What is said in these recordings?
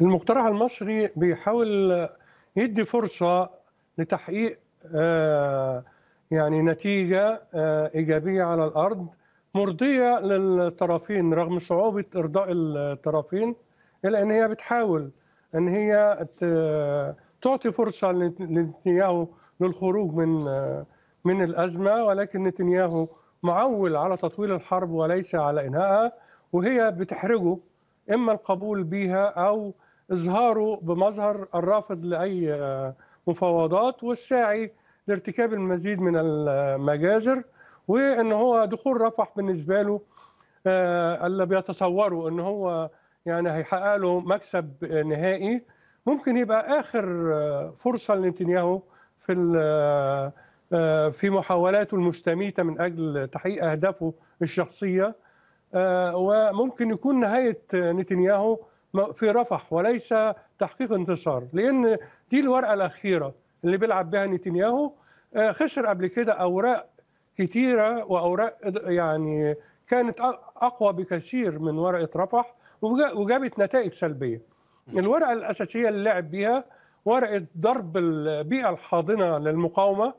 المقترح المصري بيحاول يدي فرصة لتحقيق آه، يعني نتيجة آه، إيجابية على الأرض مرضية للطرفين رغم صعوبة إرضاء الطرفين إلا أن هي بتحاول أن هي تعطي فرصة لنتنياهو للخروج من آه، من الأزمة ولكن نتنياهو معول على تطويل الحرب وليس على إنهائها وهي بتحرجه إما القبول بها أو إظهاره بمظهر الرافض لأي آه، مفاوضات والساعي لارتكاب المزيد من المجازر وان هو دخول رفح بالنسبه له آه، اللي بيتصوره ان هو يعني هيحقق له مكسب نهائي ممكن يبقى اخر آه، فرصه لنتنياهو في في محاولاته المستميته من اجل تحقيق اهدافه الشخصيه وممكن يكون نهايه نتنياهو في رفح وليس تحقيق انتصار لان دي الورقه الاخيره اللي بيلعب بها نتنياهو آه، خسر قبل كده اوراق كتيره واوراق يعني كانت اقوى بكثير من ورقه رفح وجابت نتائج سلبيه الورقه الاساسيه اللي لعب بيها ورقه ضرب البيئه الحاضنه للمقاومه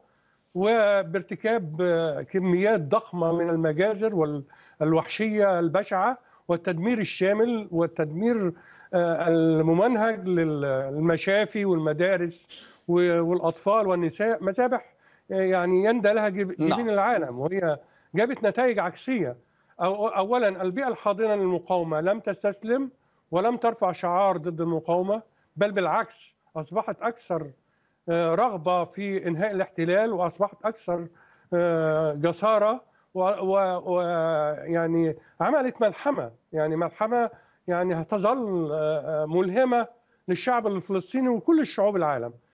وبارتكاب كميات ضخمه من المجازر والوحشيه البشعه والتدمير الشامل والتدمير آه، الممنهج للمشافي والمدارس والاطفال والنساء مذابح آه، يعني يندى لها نعم. جبين نعم. العالم وهي جابت نتائج عكسيه أو اولا البيئه الحاضنه للمقاومه لم تستسلم ولم ترفع شعار ضد المقاومه بل بالعكس اصبحت اكثر آه، رغبه في انهاء الاحتلال واصبحت اكثر جساره ويعني عملت ملحمه يعني ملحمه يعني هتظل آه، آه، ملهمه للشعب الفلسطيني وكل الشعوب العالم